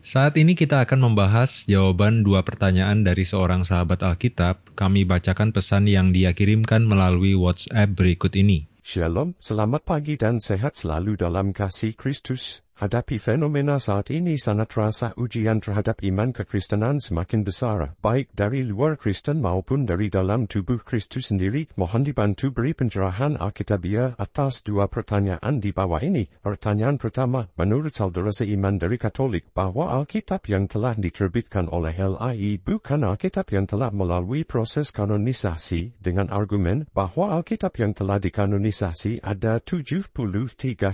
Saat ini kita akan membahas jawaban dua pertanyaan dari seorang sahabat Alkitab. Kami bacakan pesan yang dia kirimkan melalui WhatsApp berikut ini. Shalom, selamat pagi dan sehat selalu dalam kasih Kristus hadapi fenomena saat ini sangat terasa ujian terhadap iman kekristenan semakin besar, baik dari luar Kristen maupun dari dalam tubuh Kristus sendiri. Mohon dibantu beri pencerahan Alkitabiah atas dua pertanyaan di bawah ini. Pertanyaan pertama, menurut saudara seiman dari Katolik bahwa Alkitab yang telah diterbitkan oleh LAI bukan Alkitab yang telah melalui proses kanonisasi dengan argumen bahwa Alkitab yang telah dikanonisasi ada 73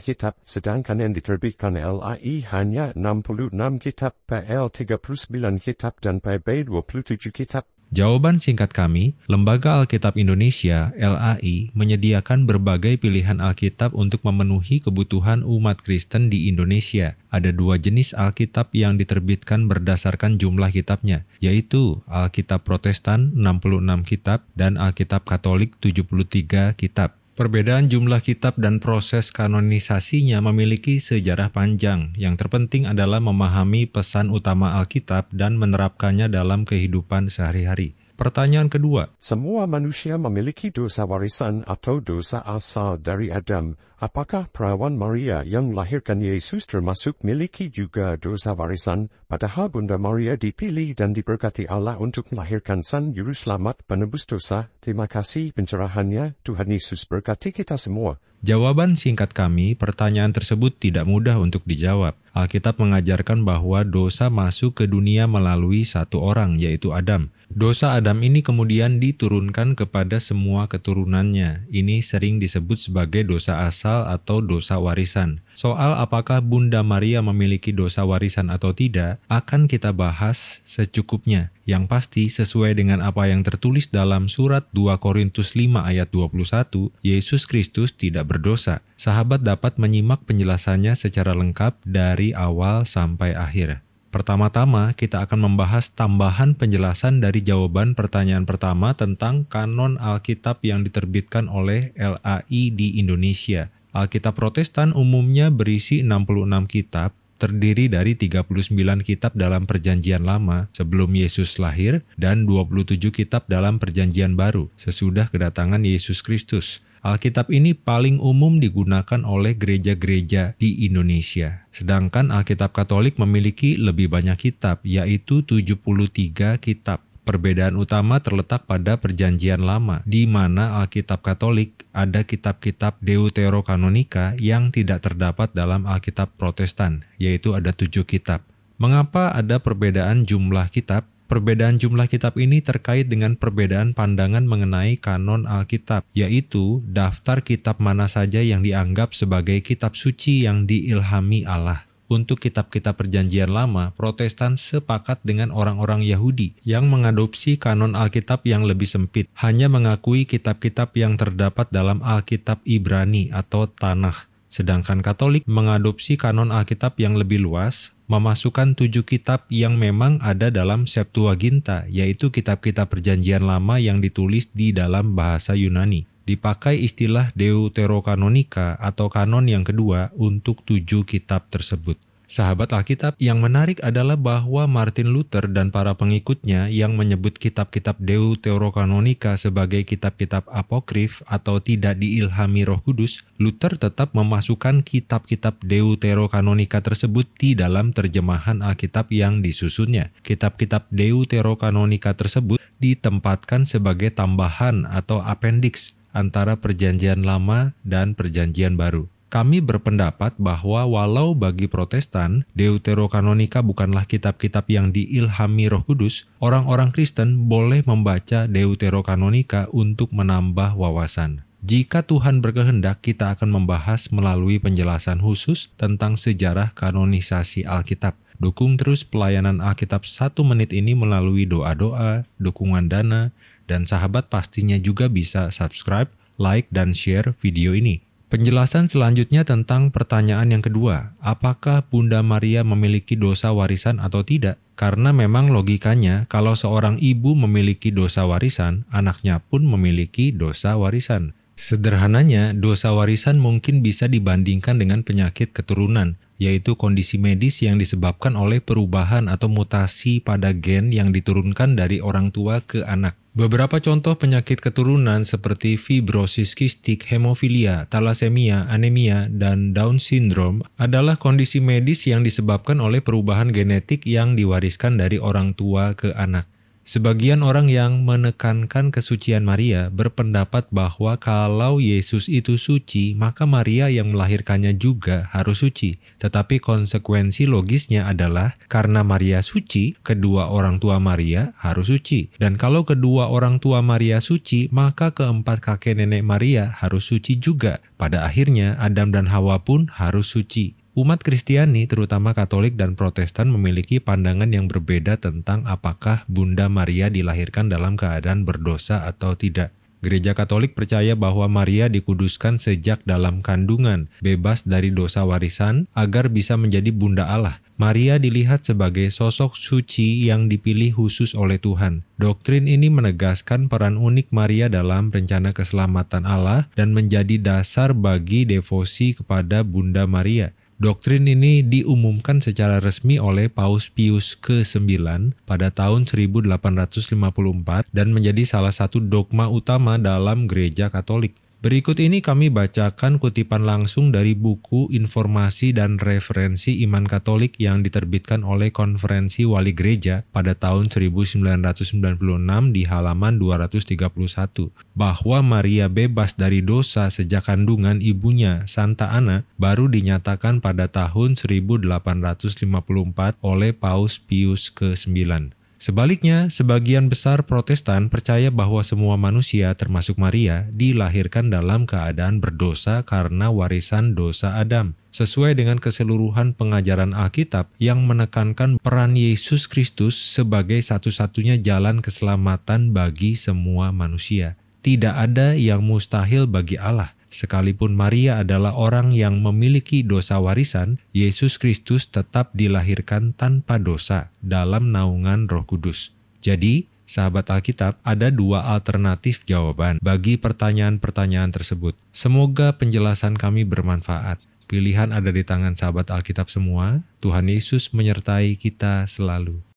kitab, sedangkan yang diterbitkan LAI e hanya 66 kitab, PL 39 kitab, dan PB 27 kitab. Jawaban singkat kami, Lembaga Alkitab Indonesia (LAI) menyediakan berbagai pilihan Alkitab untuk memenuhi kebutuhan umat Kristen di Indonesia. Ada dua jenis Alkitab yang diterbitkan berdasarkan jumlah kitabnya, yaitu Alkitab Protestan 66 kitab dan Alkitab Katolik 73 kitab. Perbedaan jumlah kitab dan proses kanonisasinya memiliki sejarah panjang. Yang terpenting adalah memahami pesan utama Alkitab dan menerapkannya dalam kehidupan sehari-hari. Pertanyaan kedua. Semua manusia memiliki dosa warisan atau dosa asal dari Adam. Apakah perawan Maria yang melahirkan Yesus termasuk miliki juga dosa warisan? Padahal Bunda Maria dipilih dan diberkati Allah untuk melahirkan Sang Juru Selamat penebus dosa. Terima kasih pencerahannya. Tuhan Yesus berkati kita semua. Jawaban singkat kami, pertanyaan tersebut tidak mudah untuk dijawab. Alkitab mengajarkan bahwa dosa masuk ke dunia melalui satu orang, yaitu Adam. Dosa Adam ini kemudian diturunkan kepada semua keturunannya. Ini sering disebut sebagai dosa asal atau dosa warisan. Soal apakah Bunda Maria memiliki dosa warisan atau tidak akan kita bahas secukupnya. Yang pasti sesuai dengan apa yang tertulis dalam surat 2 Korintus 5 ayat 21, Yesus Kristus tidak berdosa. Sahabat dapat menyimak penjelasannya secara lengkap dari awal sampai akhir. Pertama-tama, kita akan membahas tambahan penjelasan dari jawaban pertanyaan pertama tentang kanon Alkitab yang diterbitkan oleh LAI di Indonesia. Alkitab Protestan umumnya berisi 66 kitab, terdiri dari 39 kitab dalam perjanjian lama sebelum Yesus lahir dan 27 kitab dalam perjanjian baru sesudah kedatangan Yesus Kristus. Alkitab ini paling umum digunakan oleh gereja-gereja di Indonesia. Sedangkan Alkitab Katolik memiliki lebih banyak kitab, yaitu 73 kitab. Perbedaan utama terletak pada Perjanjian Lama, di mana Alkitab Katolik ada kitab-kitab Deuterokanonika yang tidak terdapat dalam Alkitab Protestan, yaitu ada tujuh kitab. Mengapa ada perbedaan jumlah kitab? Perbedaan jumlah kitab ini terkait dengan perbedaan pandangan mengenai kanon Alkitab, yaitu daftar kitab mana saja yang dianggap sebagai kitab suci yang diilhami Allah. Untuk kitab-kitab Perjanjian Lama, Protestan sepakat dengan orang-orang Yahudi yang mengadopsi kanon Alkitab yang lebih sempit, hanya mengakui kitab-kitab yang terdapat dalam Alkitab Ibrani atau Tanah. Sedangkan Katolik mengadopsi kanon Alkitab yang lebih luas memasukkan tujuh kitab yang memang ada dalam Septuaginta, yaitu kitab-kitab perjanjian lama yang ditulis di dalam bahasa Yunani. Dipakai istilah Deuterokanonika atau kanon yang kedua untuk tujuh kitab tersebut. Sahabat Alkitab, yang menarik adalah bahwa Martin Luther dan para pengikutnya yang menyebut kitab-kitab Deuterokanonika sebagai kitab-kitab apokrif atau tidak diilhami Roh Kudus, Luther tetap memasukkan kitab-kitab Deuterokanonika tersebut di dalam terjemahan Alkitab yang disusunnya. Kitab-kitab Deuterokanonika tersebut ditempatkan sebagai tambahan atau appendix antara Perjanjian Lama dan Perjanjian Baru. Kami berpendapat bahwa walau bagi Protestan, Deuterokanonika bukanlah kitab-kitab yang diilhami Roh Kudus, orang-orang Kristen boleh membaca Deuterokanonika untuk menambah wawasan. Jika Tuhan berkehendak, kita akan membahas melalui penjelasan khusus tentang sejarah kanonisasi Alkitab. Dukung terus pelayanan Alkitab satu menit ini melalui doa-doa, dukungan dana, dan sahabat pastinya juga bisa subscribe, like, dan share video ini. Penjelasan selanjutnya tentang pertanyaan yang kedua, apakah Bunda Maria memiliki dosa warisan atau tidak? Karena memang logikanya, kalau seorang ibu memiliki dosa warisan, anaknya pun memiliki dosa warisan. Sederhananya, dosa warisan mungkin bisa dibandingkan dengan penyakit keturunan, yaitu kondisi medis yang disebabkan oleh perubahan atau mutasi pada gen yang diturunkan dari orang tua ke anak. Beberapa contoh penyakit keturunan seperti fibrosis kistik, hemofilia, talasemia, anemia, dan Down syndrome adalah kondisi medis yang disebabkan oleh perubahan genetik yang diwariskan dari orang tua ke anak. Sebagian orang yang menekankan kesucian Maria berpendapat bahwa kalau Yesus itu suci, maka Maria yang melahirkannya juga harus suci. Tetapi konsekuensi logisnya adalah karena Maria suci, kedua orang tua Maria harus suci. Dan kalau kedua orang tua Maria suci, maka keempat kakek nenek Maria harus suci juga. Pada akhirnya Adam dan Hawa pun harus suci. Umat Kristiani, terutama Katolik dan Protestan, memiliki pandangan yang berbeda tentang apakah Bunda Maria dilahirkan dalam keadaan berdosa atau tidak. Gereja Katolik percaya bahwa Maria dikuduskan sejak dalam kandungan, bebas dari dosa warisan, agar bisa menjadi Bunda Allah. Maria dilihat sebagai sosok suci yang dipilih khusus oleh Tuhan. Doktrin ini menegaskan peran unik Maria dalam rencana keselamatan Allah dan menjadi dasar bagi devosi kepada Bunda Maria. Doktrin ini diumumkan secara resmi oleh Paus Pius ke-9 pada tahun 1854 dan menjadi salah satu dogma utama dalam gereja Katolik. Berikut ini kami bacakan kutipan langsung dari buku Informasi dan Referensi Iman Katolik yang diterbitkan oleh Konferensi Wali Gereja pada tahun 1996 di halaman 231 bahwa Maria bebas dari dosa sejak kandungan ibunya Santa Ana baru dinyatakan pada tahun 1854 oleh Paus Pius ke-9. Sebaliknya, sebagian besar Protestan percaya bahwa semua manusia, termasuk Maria, dilahirkan dalam keadaan berdosa karena warisan dosa Adam, sesuai dengan keseluruhan pengajaran Alkitab yang menekankan peran Yesus Kristus sebagai satu-satunya jalan keselamatan bagi semua manusia. Tidak ada yang mustahil bagi Allah. Sekalipun Maria adalah orang yang memiliki dosa warisan, Yesus Kristus tetap dilahirkan tanpa dosa dalam naungan Roh Kudus. Jadi, sahabat Alkitab, ada dua alternatif jawaban bagi pertanyaan-pertanyaan tersebut. Semoga penjelasan kami bermanfaat. Pilihan ada di tangan sahabat Alkitab semua. Tuhan Yesus menyertai kita selalu.